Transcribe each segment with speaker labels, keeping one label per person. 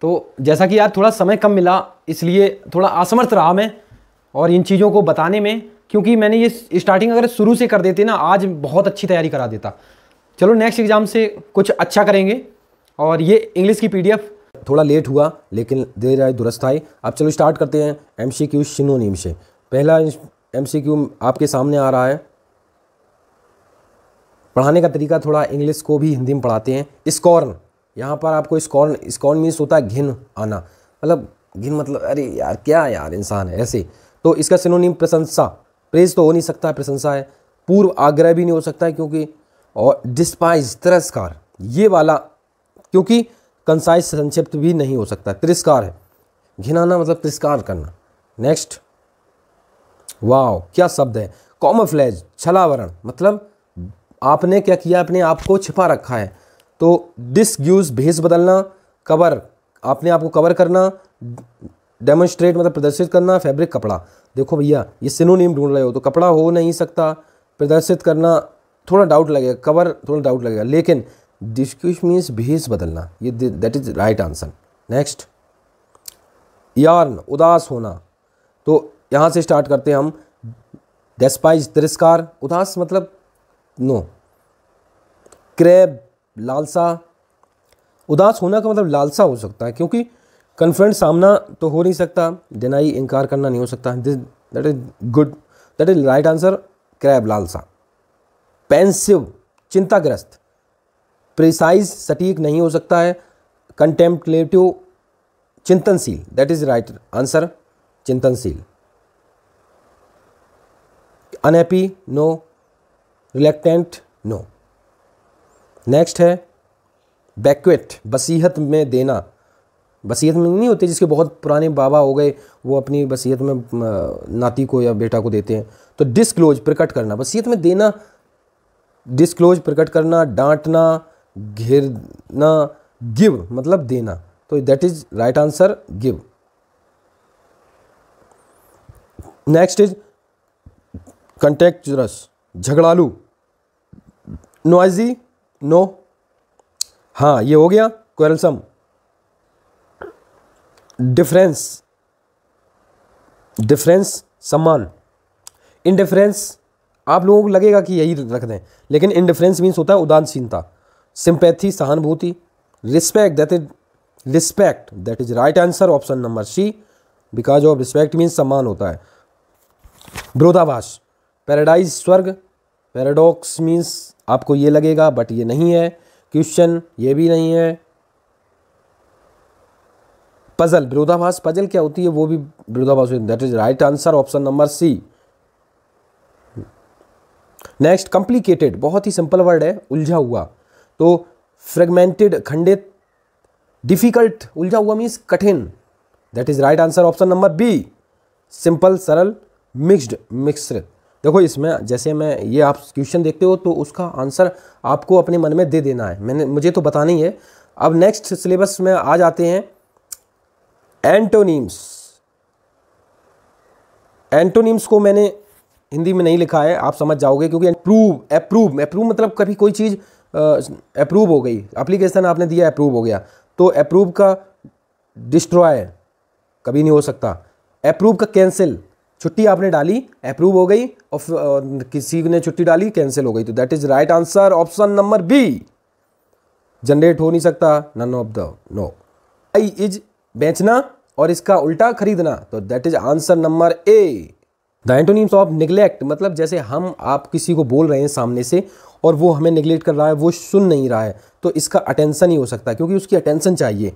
Speaker 1: तो जैसा कि यार थोड़ा समय कम मिला इसलिए थोड़ा असमर्थ रहा मैं और इन चीज़ों को बताने में क्योंकि मैंने ये स्टार्टिंग अगर शुरू से कर देते ना आज बहुत अच्छी तैयारी करा देता चलो नेक्स्ट एग्ज़ाम से कुछ अच्छा करेंगे और ये इंग्लिश की पीडीएफ थोड़ा लेट हुआ लेकिन देर आए दुरुस्त आई अब चलो स्टार्ट करते हैं एम सी क्यू नीम से पहला एम सी क्यू आपके सामने आ रहा है पढ़ाने का तरीका थोड़ा इंग्लिश को भी हिंदी में पढ़ाते हैं स्कॉर्न यहाँ पर आपको स्कॉन स्कॉन मीन्स होता है घिन आना मतलब घिन मतलब अरे यार क्या यार इंसान है ऐसे तो इसका सिनोनिम प्रशंसा प्रेज तो हो नहीं सकता प्रशंसा है पूर्व आग्रह भी नहीं हो सकता है क्योंकि और डिस्पाइज तिरस्कार ये वाला क्योंकि कंसाइज संक्षिप्त भी नहीं हो सकता तिरस्कार है घिनाना मतलब तिरस्कार करना नेक्स्ट वाह क्या शब्द है कॉमन फ्लैज छलावरण मतलब आपने क्या किया अपने आप को छिपा रखा है तो दिस गिव्स भेस बदलना कवर आपने आपको कवर करना डेमोन्स्ट्रेट मतलब प्रदर्शित करना फैब्रिक कपड़ा देखो भैया ये सिनोनिम ढूंढ रहे हो तो कपड़ा हो नहीं सकता प्रदर्शित करना थोड़ा डाउट लगेगा कवर थोड़ा डाउट लगेगा लेकिन डिस्क्यूश मीन्स भेस बदलना ये that is right answer next yearn उदास होना तो यहाँ से स्टार्ट करते हैं हम डेस्पाइज तिरस्कार उदास मतलब नो क्रैब लालसा उदास होना का मतलब लालसा हो सकता है क्योंकि कन्फ्रंट सामना तो हो नहीं सकता डिनाई इनकार करना नहीं हो सकता this that is good that is right answer crave लालसा पेंसिव चिंताग्रस्त प्रिसाइज सटीक नहीं हो सकता है कंटेम्पलेटिव चिंतनशील दैट इज राइट आंसर चिंतनशील unhappy no reluctant no next है बैकवेट बसीहत में देना बसीहत में नहीं होती जिसके बहुत पुराने बाबा हो गए वो अपनी बसीहत में नाती को या बेटा को देते हैं तो डिस्क्लोज प्रकट करना बसीहत में देना डिस्क्लोज प्रकट करना डांटना घेरना गिव मतलब देना तो that is right answer give next is contentious झगड़ालू नॉइजी नो हाँ ये हो गया क्वेरलसम डिफरेंस डिफरेंस सम्मान इनडिफरेंस आप लोगों को लगेगा कि यही रख दें लेकिन इनडिफरेंस मीन्स होता है उदासीनता सिंपैथी सहानुभूति respect that is respect that is right answer option number C because of respect means सम्मान होता है विरोधाभास पैराडाइज स्वर्ग पैराडॉक्स मीन्स आपको ये लगेगा बट ये नहीं है क्वेश्चन ये भी नहीं है पजल विरोधाभास पजल क्या होती है वो भी विरोधाभास that is right answer option number C next complicated बहुत ही सिंपल वर्ड है उलझा हुआ तो फ्रेगमेंटेड खंडित डिफिकल्ट उलझा हुआ मीन्स कठिन that is right answer option number B simple सरल मिक्स्ड मिश्रित देखो इसमें जैसे मैं ये आप क्वेश्चन देखते हो तो उसका आंसर आपको अपने मन में दे देना है मैंने मुझे तो बताना ही है अब नेक्स्ट सिलेबस में आ जाते हैं एंटोनीम्स एंटोनीम्स को मैंने हिंदी में नहीं लिखा है आप समझ जाओगे क्योंकि अप्रूव अप्रूव अप्रूव मतलब कभी कोई चीज़ अप्रूव हो गई अप्लीकेशन आपने दिया अप्रूव हो गया तो अप्रूव का डिस्ट्रॉय कभी नहीं हो सकता अप्रूव का कैंसिल छुट्टी आपने डाली अप्रूव हो गई और किसी ने छुट्टी डाली कैंसिल हो गई तो that is right answer option number B generate हो नहीं सकता none of the no I is बेचना और इसका उल्टा खरीदना तो that is answer number A the antonyms of neglect मतलब जैसे हम आप किसी को बोल रहे हैं सामने से और वो हमें निगलेक्ट कर रहा है वो सुन नहीं रहा है तो इसका अटेंशन ही हो सकता है क्योंकि उसकी अटेंशन चाहिए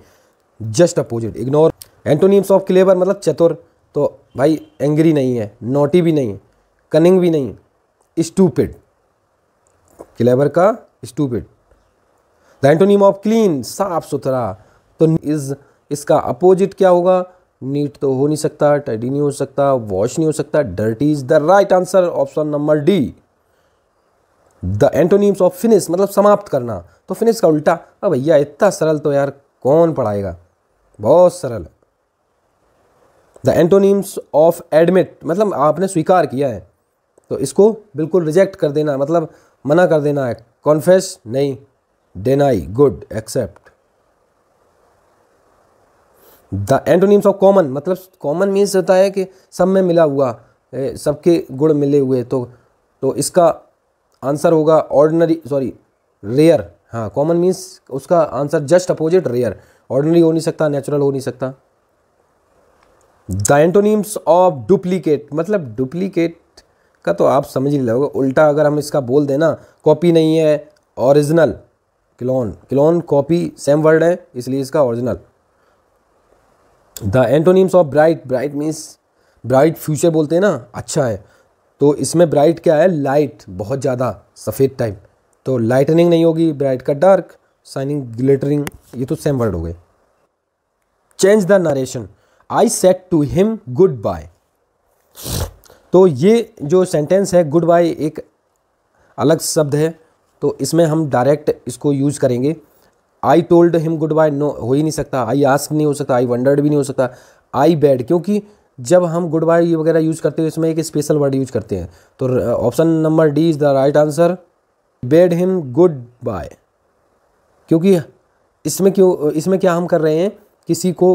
Speaker 1: just opposite ignore antonyms of clever मतलब चतुर तो भाई एंग्री नहीं है नोटी भी नहीं कनिंग भी नहीं स्टूपिड क्लेवर का stupid the antonym of clean साफ सुथरा तो इज इसका अपोजिट क्या होगा नीट तो हो नहीं सकता टडी नहीं हो सकता वॉश नहीं हो सकता dirty is the right answer option number D the antonyms of finish मतलब समाप्त करना तो फिनिश का उल्टा अब भैया इतना सरल तो यार कौन पढ़ाएगा बहुत सरल है द एंटोनीम्स ऑफ एडमिट मतलब आपने स्वीकार किया है तो इसको बिल्कुल रिजेक्ट कर देना मतलब मना कर देना है कॉन्फेस नहीं deny good accept the antonyms of common मतलब कॉमन मीन्स होता है कि सब में मिला हुआ सबके गुण मिले हुए तो तो इसका आंसर होगा ऑर्डनरी सॉरी रेयर हाँ कॉमन मीन्स उसका answer just opposite rare ordinary हो नहीं सकता नेचुरल हो नहीं सकता द एंटोनीम्स ऑफ डुप्लीकेट मतलब डुप्लीकेट का तो आप समझ ही लगे उल्टा अगर हम इसका बोल देना कॉपी नहीं है original clone clone copy same word है इसलिए इसका original the antonyms of bright bright means bright future बोलते हैं ना अच्छा है तो इसमें ब्राइट क्या है लाइट बहुत ज़्यादा सफ़ेद टाइप तो लाइटनिंग नहीं होगी ब्राइट का डार्क शाइनिंग ग्लिटरिंग ये तो सेम वर्ड हो गए change the narration I said to him goodbye तो ये जो सेंटेंस है गुड बाय एक अलग शब्द है तो इसमें हम डायरेक्ट इसको यूज करेंगे I told him goodbye no हो ही नहीं सकता आई आस्क नहीं हो सकता आई वंडर्ड भी नहीं हो सकता आई बैड क्योंकि जब हम गुड बाय वगैरह यूज करते हैं इसमें एक स्पेशल वर्ड यूज करते हैं तो option number D is the right answer bade him goodbye क्योंकि इसमें क्यों इसमें क्या हम कर रहे हैं किसी को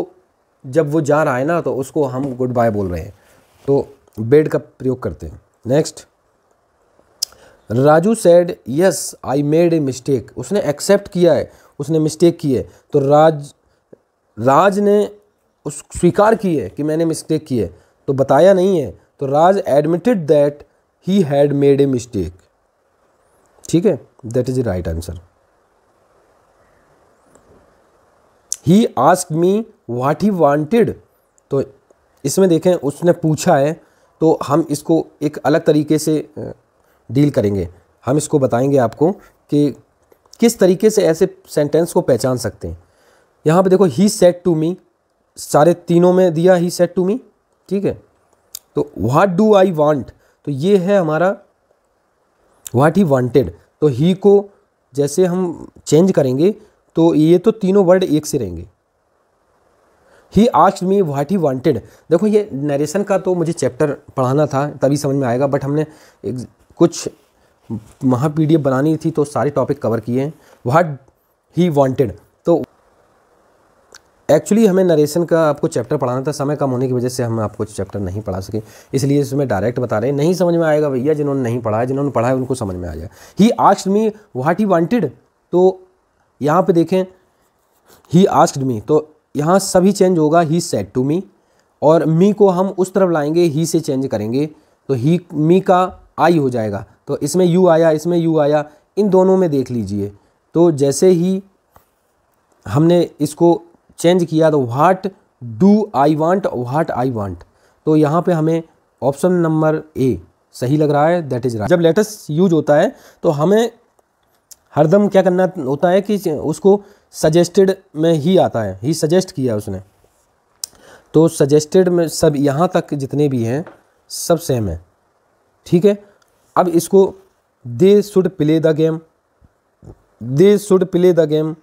Speaker 1: जब वो जा रहा है ना तो उसको हम गुड बाय बोल रहे हैं तो बेड का प्रयोग करते हैं next Raju said yes I made a mistake उसने एक्सेप्ट किया है उसने मिस्टेक की है तो राज राज ने उस स्वीकार की है कि मैंने मिस्टेक की है तो बताया नहीं है तो Raj admitted that he had made a mistake ठीक है that is right answer he ask me what he wanted तो इसमें देखें उसने पूछा है तो हम इसको एक अलग तरीके से डील करेंगे हम इसको बताएंगे आपको कि किस तरीके से ऐसे सेंटेंस को पहचान सकते हैं यहाँ पे देखो ही सेट टू मी सारे तीनों में दिया ही सेट टू मी ठीक है तो वाट डू आई वांट तो ये है हमारा वाट ही वांटेड तो ही को जैसे हम चेंज करेंगे तो ये तो तीनों वर्ड एक से रहेंगे he asked me what he wanted देखो ये नरेशन का तो मुझे चैप्टर पढ़ाना था तभी समझ में आएगा बट हमने एक कुछ महा पी बनानी थी तो सारे टॉपिक कवर किए हैं वाट ही वांटेड तो एक्चुअली हमें नरेशन का आपको चैप्टर पढ़ाना था समय कम होने की वजह से हम आपको चैप्टर नहीं पढ़ा सके इसलिए इसमें डायरेक्ट बता रहे हैं नहीं समझ में आएगा भैया जिन्होंने नहीं पढ़ा है जिन्होंने पढ़ा है उनको समझ में आ जाए he asked me what he wanted तो यहाँ पे देखें ही आस्क्ड मी तो यहाँ सभी चेंज होगा ही सेट टू मी और मी को हम उस तरफ लाएंगे ही से चेंज करेंगे तो ही मी का आई हो जाएगा तो इसमें यू आया इसमें यू आया इन दोनों में देख लीजिए तो जैसे ही हमने इसको चेंज किया तो what do I want what I want तो यहाँ पे हमें ऑप्शन नंबर ए सही लग रहा है दैट इज़ राइट जब लेटेस्ट यूज होता है तो हमें हरदम क्या करना होता है कि उसको सजेस्टेड में ही आता है ही सजेस्ट किया उसने तो सजेस्टेड में सब यहाँ तक जितने भी हैं सब सेम है ठीक है अब इसको they should play the game they should play the game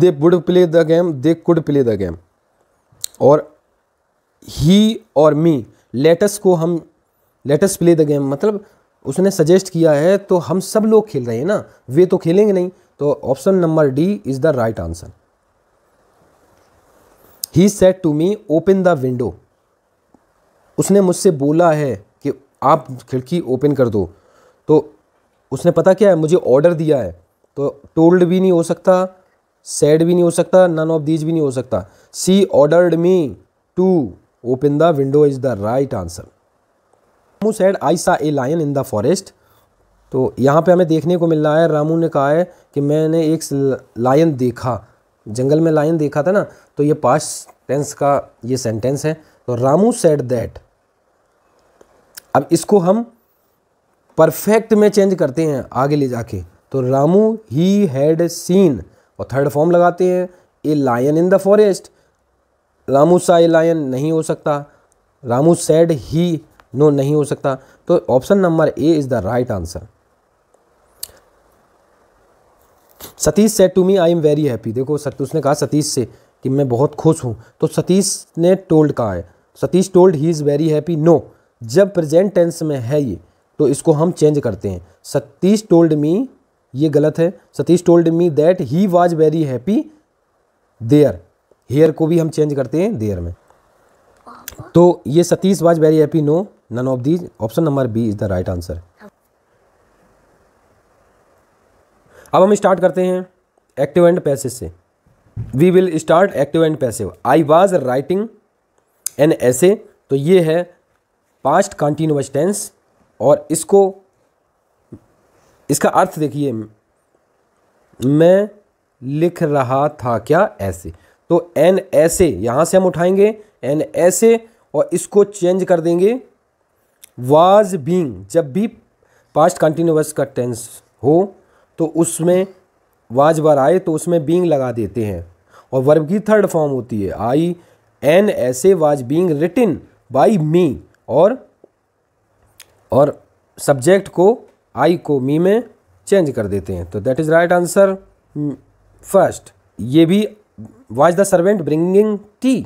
Speaker 1: they would play the game they could play the game और ही और मी लेटस को हम लेटस प्ले द गेम मतलब उसने सजेस्ट किया है तो हम सब लोग खेल रहे हैं ना वे तो खेलेंगे नहीं तो option number D is the right answer he said to me open the window उसने मुझसे बोला है कि आप खिड़की ओपन कर दो तो उसने पता क्या है मुझे ऑर्डर दिया है तो टोल्ड भी नहीं हो सकता सेड भी नहीं हो सकता नन ऑफ दीज भी नहीं हो सकता she ordered me to open the window is the right answer Ramu said I saw a lion in the forest तो यहाँ पे हमें देखने को मिल रहा है रामू ने कहा है कि मैंने एक लायन देखा जंगल में लायन देखा था ना तो ये पास्ट टेंस का ये सेंटेंस है तो रामू सेड दैट अब इसको हम परफेक्ट में चेंज करते हैं आगे ले जाके तो रामू ही हैड सीन और थर्ड फॉर्म लगाते हैं a lion in the forest Ramu saw a lion नहीं हो सकता रामू सेड ही नो नहीं हो सकता तो option number A is the right answer Satish said to me I am very happy देखो सत उसने कहा सतीश से कि मैं बहुत खुश हूँ तो सतीश ने टोल्ड कहा है Satish told he is very happy no जब प्रेजेंट टेंस में है ये तो इसको हम चेंज करते हैं सतीश टोल्ड मी ये गलत है Satish told me that he was very happy there here को भी हम चेंज करते हैं देयर में तो ये Satish was very happy no none of these option number B is the right answer अब हम स्टार्ट करते हैं एक्टिव एंड पैसिव से we will start active and passive I was writing an essay तो ये है पास्ट कॉन्टीन्यूस टेंस और इसको इसका अर्थ देखिए मैं लिख रहा था क्या ऐसे तो एन ऐसे यहाँ से हम उठाएंगे एन ऐसे और इसको चेंज कर देंगे वाज बींग जब भी पास्ट कंटिन्यूस का टेंस हो तो उसमें वाज बार आए तो उसमें बींग लगा देते हैं और वर्ब की थर्ड फॉर्म होती है I an essay was being written by me और और सब्जेक्ट को आई को मी में चेंज कर देते हैं तो that is right answer first ये भी was the servant bringing tea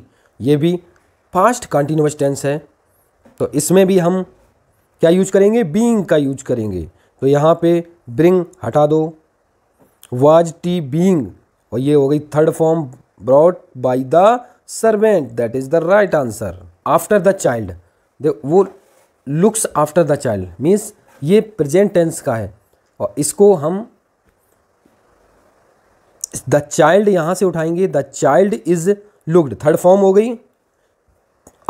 Speaker 1: ये भी फास्ट कंटिन्यूस टेंस है तो इसमें भी हम क्या यूज करेंगे बींग का यूज करेंगे तो यहाँ पे ब्रिंग हटा दो वाज टी बींग और ये हो गई third form brought by the servant that is the right answer after the child वो looks after the child means ये प्रेजेंट टेंस का है और इसको हम द चाइल्ड यहाँ से उठाएंगे the child is looked third form हो गई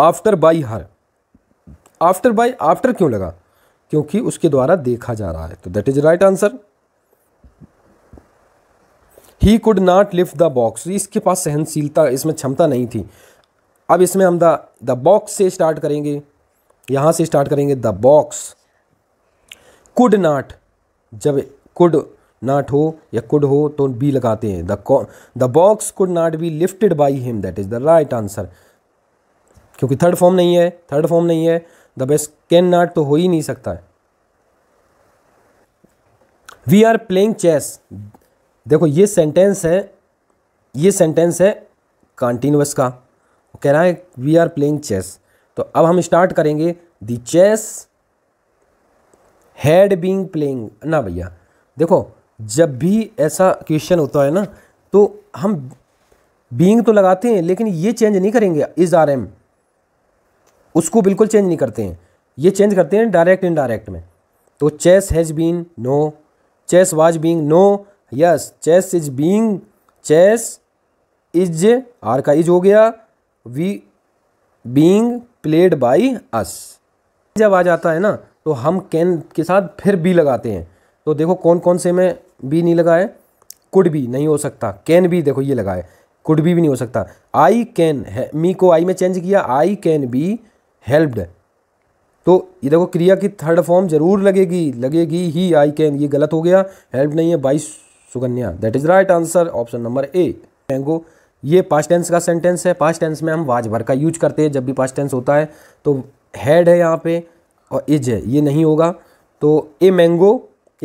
Speaker 1: after by her after by after क्यों लगा क्योंकि उसके द्वारा देखा जा रहा है तो that is right answer he could not lift the box इसके पास सहनशीलता इसमें क्षमता नहीं थी अब इसमें हम द द बॉक्स से स्टार्ट करेंगे यहां से स्टार्ट करेंगे द बॉक्स कुड नाट जब कुड नाट हो या कुड हो तो बी लगाते हैं the the box could not be lifted by him that is the right answer क्योंकि थर्ड फॉर्म नहीं है थर्ड फॉर्म नहीं है द बेस्ट कैन नॉट तो हो ही नहीं सकता है वी आर प्लेइंग चेस देखो ये सेंटेंस है ये सेंटेंस है कॉन्टीन्यूस का कह रहा है वी आर प्लेइंग चेस तो अब हम स्टार्ट करेंगे the chess had being playing ना भैया देखो जब भी ऐसा क्वेश्चन होता है ना तो हम बींग तो लगाते हैं लेकिन ये चेंज नहीं करेंगे इज आर एम उसको बिल्कुल चेंज नहीं करते हैं ये चेंज करते हैं डायरेक्ट इनडायरेक्ट में तो chess has been no chess was being no yes chess is being chess is are का इज हो गया we being played by us जब आ जाता है ना तो हम कैन के साथ फिर बी लगाते हैं तो देखो कौन कौन से में बी नहीं लगाए कुड बी नहीं हो सकता कैन भी देखो ये लगाए कुड बी भी नहीं हो सकता आई कैन है मी को आई में चेंज किया आई कैन बी हेल्प्ड तो ये देखो क्रिया की थर्ड फॉर्म जरूर लगेगी लगेगी ही आई कैन ये गलत हो गया हेल्प नहीं है by Sukanya that is right answer option number A mango ये पास्ट टेंस का सेंटेंस है पास्ट टेंस में हम वाज भर का यूज करते हैं जब भी पास्ट टेंस होता है तो हेड है यहाँ पे और इज है ये नहीं होगा तो ए मैंगो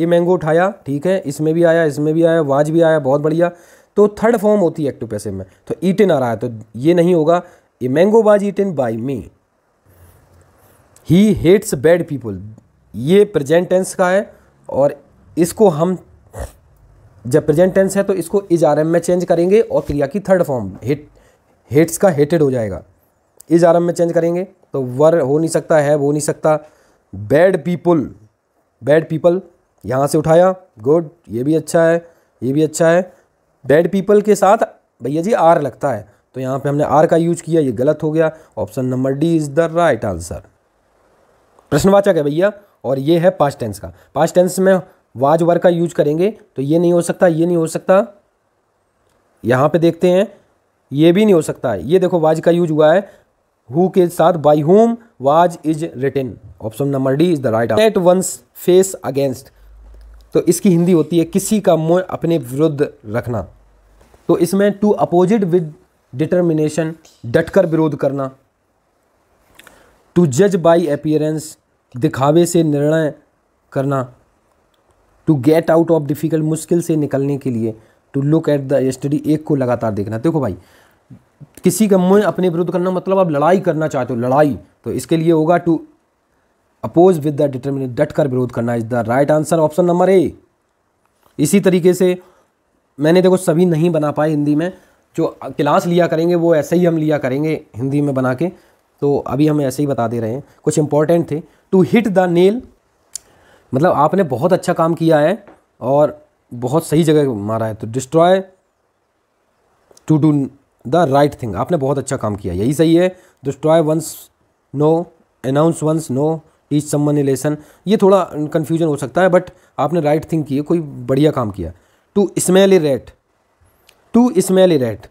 Speaker 1: ए मैंगो उठाया ठीक है इसमें भी आया इसमें भी आया वाज भी आया बहुत बढ़िया तो थर्ड फॉर्म होती है एक्टिव पैसे में तो ईटिन आ रहा है तो ये नहीं होगा a mango was eaten by me he hates bad people ये प्रेजेंट टेंस का है और इसको हम जब प्रेजेंट टेंस है तो इसको इज आर एम में चेंज करेंगे और क्रिया की थर्ड फॉर्म हेट हेट्स का हेटेड हो जाएगा इज आर एम में चेंज करेंगे तो वर हो नहीं सकता है हो नहीं सकता बैड पीपल बैड पीपल यहाँ से उठाया गुड ये भी अच्छा है ये भी अच्छा है बैड पीपल के साथ भैया जी आर लगता है तो यहाँ पे हमने आर का यूज किया ये गलत हो गया option number D is the right answer प्रश्नवाचक है भैया और ये है पास्ट टेंस का पास्ट टेंस में वाज वर का यूज करेंगे तो ये नहीं हो सकता ये नहीं हो सकता यहाँ पे देखते हैं ये भी नहीं हो सकता है ये देखो वाज का यूज हुआ है हु के साथ by whom was is written option number D is the right at once face against तो इसकी हिंदी होती है किसी का मुंह अपने विरुद्ध रखना तो इसमें टू अपोजिट विद डिटर्मिनेशन डटकर विरोध करना टू जज बाई अपियरेंस दिखावे से निर्णय करना to get out of difficult मुश्किल से निकलने के लिए to look at the study एक को लगातार देखना देखो भाई किसी का मुँह अपने विरुद्ध करना मतलब आप लड़ाई करना चाहते हो लड़ाई तो इसके लिए होगा to oppose with the determinate डट कर विरोध करना is the right answer option number A इसी तरीके से मैंने देखो सभी नहीं बना पाए हिंदी में जो क्लास लिया करेंगे वो ऐसे ही हम लिया करेंगे हिंदी में बना के तो अभी हम ऐसे ही बता दे रहे हैं कुछ इंपॉर्टेंट थे टू हिट द नेल मतलब आपने बहुत अच्छा काम किया है और बहुत सही जगह मारा है तो destroy to do the right thing आपने बहुत अच्छा काम किया यही सही है destroy once no announce once no teach someone lesson ये थोड़ा कन्फ्यूजन हो सकता है बट आपने राइट right थिंग की है कोई बढ़िया काम किया to smell a rat to smell a rat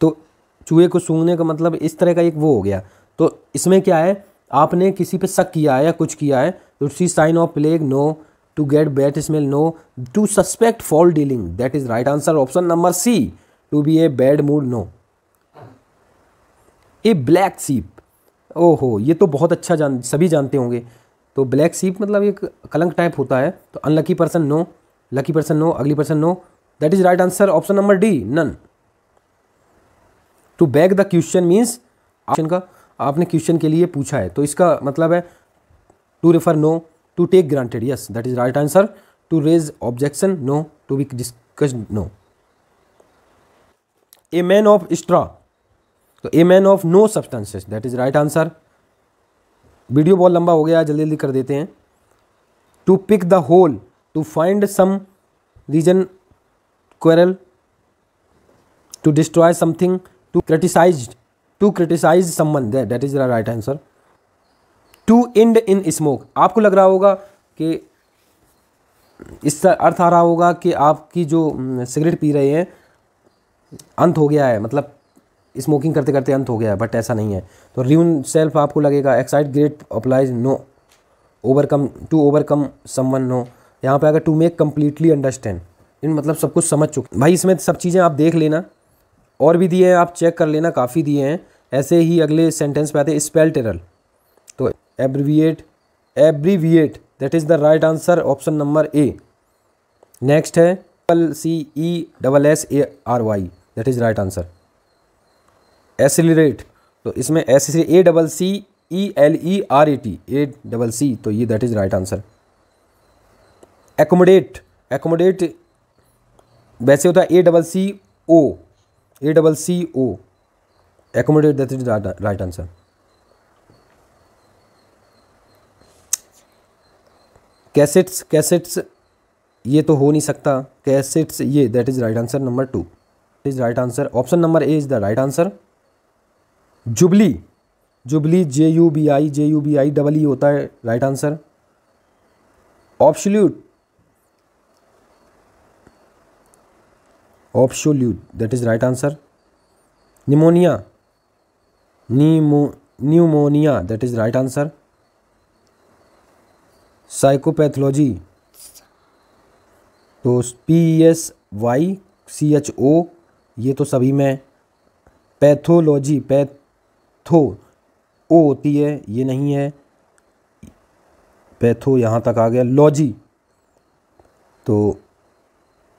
Speaker 1: तो चूहे को सूंघने का मतलब इस तरह का एक वो हो गया तो इसमें क्या है आपने किसी पे शक किया है या कुछ किया है तो C sign of plague no to get bad smell no to suspect foul dealing that is right answer option number C to be a bad mood no a black sheep ओहो ये तो बहुत अच्छा जान सभी जानते होंगे तो ब्लैक सीप मतलब एक कलंक टाइप होता है तो unlucky person no lucky person no ugly person no that is right answer option number D none to back the question means question का आपने क्वेश्चन के लिए पूछा है तो इसका मतलब है to refer no to take granted yes that is right answer to raise objection no to be discussed no a man of straw तो a man of no substances that is right answer video बहुत लंबा हो गया जल्दी जल्दी कर देते हैं to pick the hole to find some reason quarrel to destroy something to criticize to criticize someone that is the right answer to end in smoke आपको लग रहा होगा कि इसका अर्थ आ रहा होगा कि आपकी जो सिगरेट पी रहे हैं अंत हो गया है मतलब स्मोकिंग करते करते अंत हो गया है बट ऐसा नहीं है तो रीन सेल्फ आपको लगेगा excite great applause no overcome to overcome someone no यहाँ पे अगर to make completely understand in मतलब सब कुछ समझ चुके भाई इसमें सब चीज़ें आप देख लेना और भी दिए हैं आप चेक कर लेना काफ़ी दिए हैं ऐसे ही अगले सेंटेंस पे आते हैं स्पेल टेरल तो abbreviate abbreviate that is the right answer option number A next है double C E double S A R Y that is right answer accelerate तो इसमें S C A double C E L E R A T A double C तो ये that is right answer accommodate accommodate वैसे होता है A double C O A double C O accommodate that is right answer cassettes cassettes ये तो हो नहीं सकता कैसेट्स ये that is right answer number two is right answer option number A is the right answer jubilee jubilee J U B I J U B I double E होता है right answer absolute absolute that is right answer pneumonia pneumonia that is right answer psychopathology तो P S Y C H O ये तो सभी में pathology patho ओ होती है ये नहीं है पैथो यहाँ तक आ गया लॉजी तो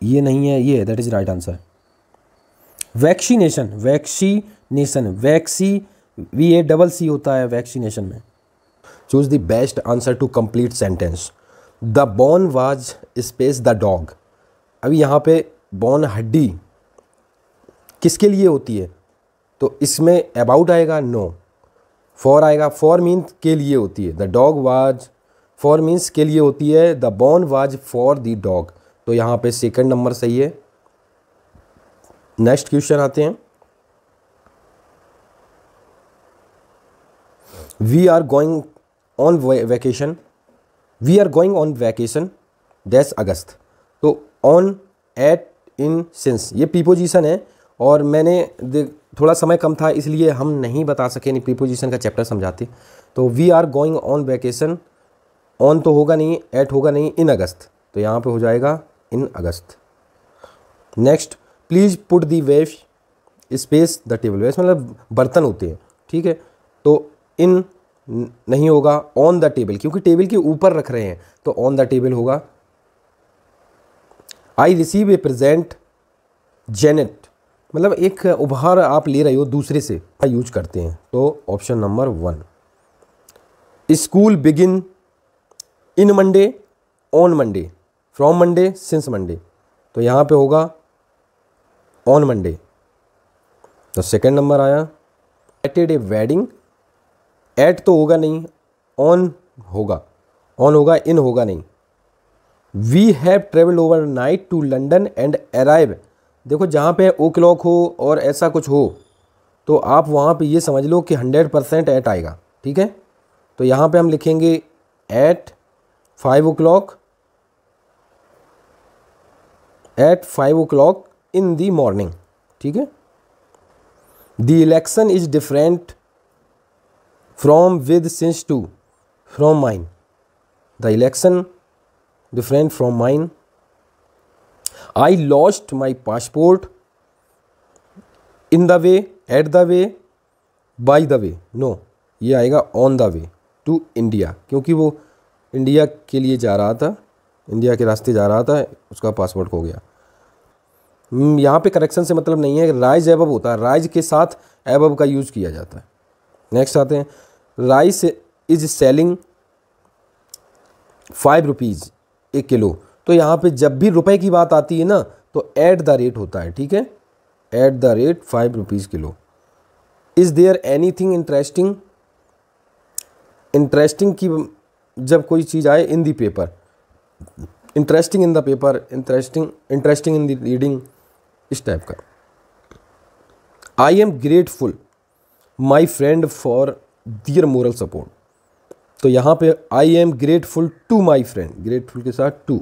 Speaker 1: ये नहीं है ये that is right answer vaccination vaccination vacci V A double C होता है वैक्सीनेशन में choose the best answer to complete sentence the bone was space the dog अभी यहाँ पे बॉन हड्डी किसके लिए होती है तो इसमें अबाउट आएगा नो no. फॉर आएगा फॉर मीन के लिए होती है the dog was for means के लिए होती है the bone was for the dog तो यहाँ पे सेकंड नंबर सही है नेक्स्ट क्वेश्चन आते हैं we are going on vacation we are going on vacation दस अगस्त तो ऑन एट इन सिंस ये प्रीपोजिशन है और मैंने थोड़ा समय कम था इसलिए हम नहीं बता सके नहीं प्रीपोजिशन का चैप्टर समझाते तो we are going on vacation on तो होगा नहीं एट होगा नहीं इन अगस्त तो यहाँ पे हो जाएगा in August next please put the vase space the table vase मतलब बर्तन होते हैं ठीक है तो इन नहीं होगा ऑन द टेबल क्योंकि टेबल के ऊपर रख रहे हैं तो ऑन द टेबल होगा I receive a present Janet मतलब एक उपहार आप ले रहे हो दूसरे से यूज करते हैं तो option number one school begin in Monday on Monday from Monday since Monday तो यहाँ पे होगा ऑन मंडे तो सेकंड नंबर आया एटेड ए वेडिंग एट तो होगा नहीं ऑन होगा ऑन होगा इन होगा नहीं we have travelled overnight to London and arrive देखो जहाँ पे ओ क्लॉक हो और ऐसा कुछ हो तो आप वहाँ पे ये समझ लो कि हंड्रेड परसेंट ऐट आएगा ठीक है तो यहाँ पे हम लिखेंगे at five o'clock at five o'clock in the morning ठीक है the election is different from with since to from mine the election different from mine I lost my passport in the way at the way by the way no ये आएगा on the way to India क्योंकि वो India के लिए जा रहा था India के रास्ते जा रहा था उसका पासपोर्ट खो गया हम्म, यहाँ पे करेक्शन से मतलब नहीं है राइज एबब होता है राइज के साथ एबब का यूज किया जाता है नेक्स्ट आते हैं rice is selling five rupees एक किलो तो यहाँ पे जब भी रुपए की बात आती है ना तो ऐट द रेट होता है ठीक है at the rate five rupees kilo is there anything interesting interesting की जब कोई चीज़ आए in the paper interesting in the paper interesting interesting in the reading इस टाइप का I am grateful my friend for their moral support तो यहाँ पे I am grateful to my friend grateful के साथ to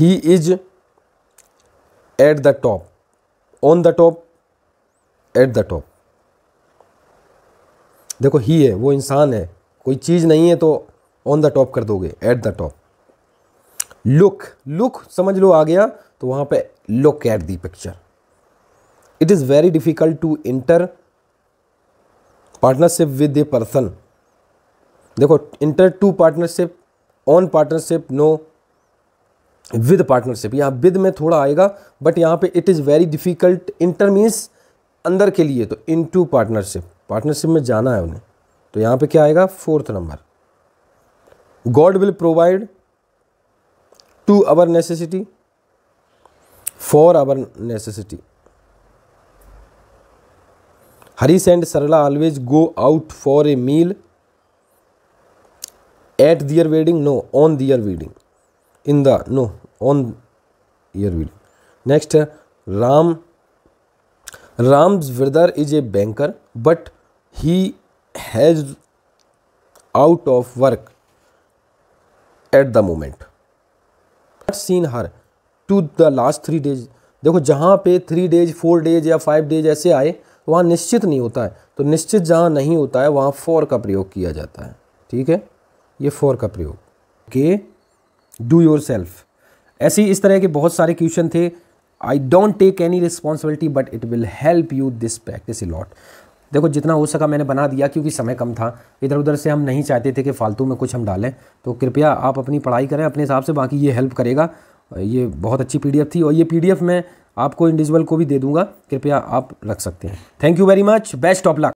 Speaker 1: he is at the top on the top at the top देखो ही है वो इंसान है कोई चीज़ नहीं है तो ऑन द टॉप कर दोगे at the top look look समझ लो आ गया तो वहां पे look at the picture it is very difficult to inter partnership with a person देखो inter to partnership on partnership no with partnership यहाँ विद में थोड़ा आएगा बट यहाँ पे it is very difficult inter means अंदर के लिए तो इन टू पार्टनरशिप पार्टनरशिप में जाना है उन्हें तो यहाँ पे क्या आएगा fourth number God will provide to our necessity for our necessity Harish and Sarla always go out for a meal at their wedding no on their wedding in the no on year wedding next है Ram Ram's brother is a banker but he has out of work at the moment seen her to the last three days देखो जहाँ पे three days four days या five days ऐसे आए वहाँ निश्चित नहीं होता है तो निश्चित जहाँ नहीं होता है वहाँ फोर का प्रयोग किया जाता है ठीक है ये फोर का प्रयोग के डू योर सेल्फ ऐसे इस तरह के बहुत सारे क्वेश्चन थे I don't take any responsibility but it will help you this practice lot देखो जितना हो सका मैंने बना दिया क्योंकि समय कम था इधर उधर से हम नहीं चाहते थे कि फ़ालतू में कुछ हम डालें तो कृपया आप अपनी पढ़ाई करें अपने हिसाब से बाकी ये हेल्प करेगा ये बहुत अच्छी पी थी और ये पी मैं आपको इंडिविजुअल को भी दे दूंगा कृपया आप रख सकते हैं thank you very much best of luck